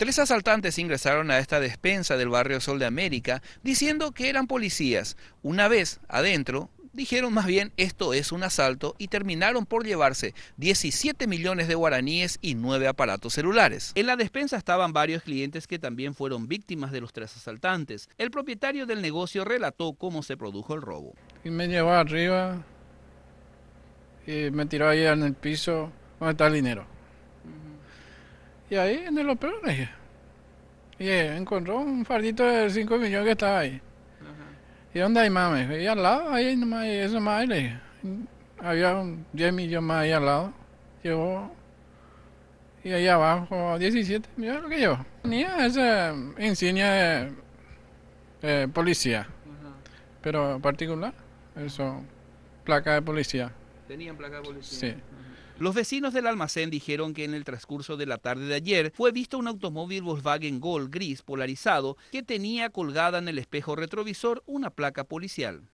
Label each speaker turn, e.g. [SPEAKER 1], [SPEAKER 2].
[SPEAKER 1] Tres asaltantes ingresaron a esta despensa del barrio Sol de América diciendo que eran policías. Una vez adentro, dijeron más bien esto es un asalto y terminaron por llevarse 17 millones de guaraníes y nueve aparatos celulares. En la despensa estaban varios clientes que también fueron víctimas de los tres asaltantes. El propietario del negocio relató cómo se produjo el robo.
[SPEAKER 2] Y me llevó arriba y me tiró ahí en el piso. ¿Dónde está el dinero? Y ahí, en le dije, Y encontró un fardito de 5 millones que estaba ahí. ¿Y dónde hay mames? Y al lado, ahí nomás, eso más, ahí había un 10 millones más ahí al lado. llegó, Y ahí abajo, 17. millones lo que yo. Tenía esa insignia de policía. Pero particular, eso, placa de policía.
[SPEAKER 1] ¿Tenían placa de policía? Sí. Los vecinos del almacén dijeron que en el transcurso de la tarde de ayer fue visto un automóvil Volkswagen Gol gris polarizado que tenía colgada en el espejo retrovisor una placa policial.